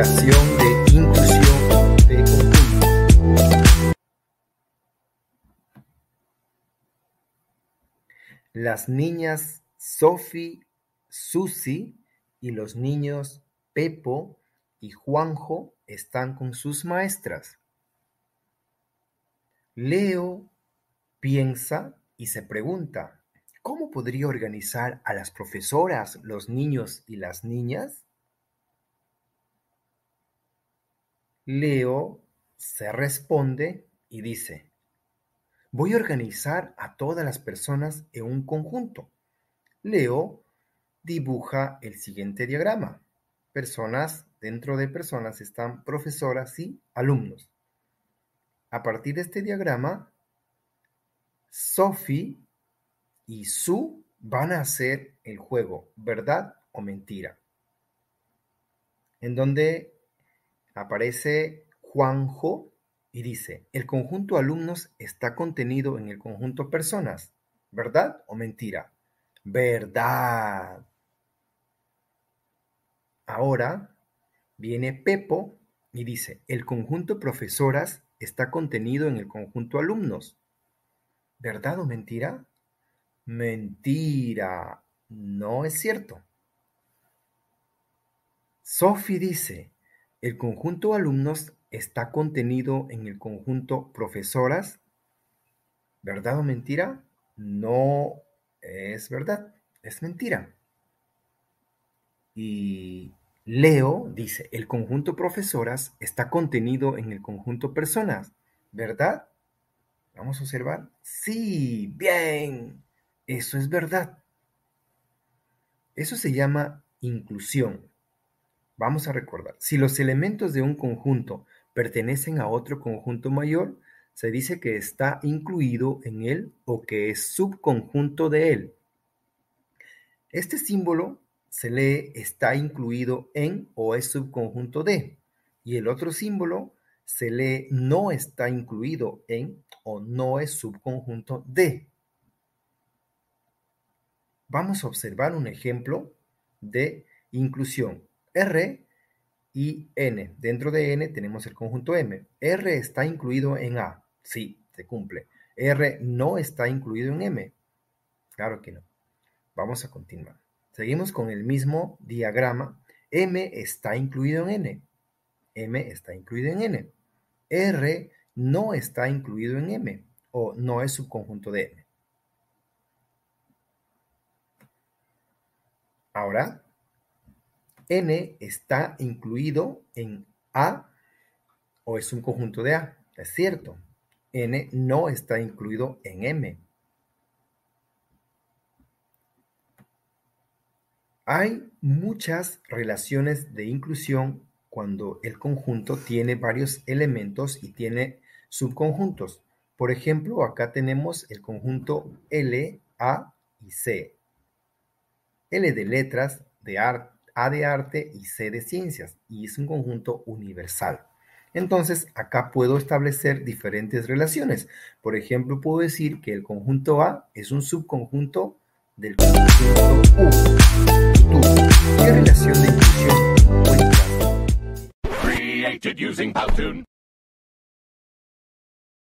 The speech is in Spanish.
de inclusión de Las niñas Sophie, Susi y los niños Pepo y Juanjo están con sus maestras. Leo piensa y se pregunta, ¿cómo podría organizar a las profesoras, los niños y las niñas? Leo se responde y dice: "Voy a organizar a todas las personas en un conjunto". Leo dibuja el siguiente diagrama. Personas, dentro de personas están profesoras y alumnos. A partir de este diagrama, Sophie y Sue van a hacer el juego, verdad o mentira, en donde Aparece Juanjo y dice: El conjunto alumnos está contenido en el conjunto personas. ¿Verdad o mentira? Verdad. Ahora viene Pepo y dice, el conjunto profesoras está contenido en el conjunto alumnos. ¿Verdad o mentira? Mentira. No es cierto. Sophie dice, el conjunto alumnos está contenido en el conjunto profesoras, ¿verdad o mentira? No es verdad, es mentira. Y Leo dice, el conjunto profesoras está contenido en el conjunto personas, ¿verdad? Vamos a observar. Sí, bien, eso es verdad. Eso se llama inclusión. Vamos a recordar, si los elementos de un conjunto pertenecen a otro conjunto mayor, se dice que está incluido en él o que es subconjunto de él. Este símbolo se lee está incluido en o es subconjunto de, y el otro símbolo se lee no está incluido en o no es subconjunto de. Vamos a observar un ejemplo de inclusión. R y N. Dentro de N tenemos el conjunto M. R está incluido en A. Sí, se cumple. R no está incluido en M. Claro que no. Vamos a continuar. Seguimos con el mismo diagrama. M está incluido en N. M está incluido en N. R no está incluido en M o no es subconjunto de M. Ahora N está incluido en A o es un conjunto de A. Es cierto. N no está incluido en M. Hay muchas relaciones de inclusión cuando el conjunto tiene varios elementos y tiene subconjuntos. Por ejemplo, acá tenemos el conjunto L, A y C. L de letras, de arte a de arte y C de ciencias, y es un conjunto universal. Entonces, acá puedo establecer diferentes relaciones. Por ejemplo, puedo decir que el conjunto A es un subconjunto del conjunto U. ¿Qué relación de inclusión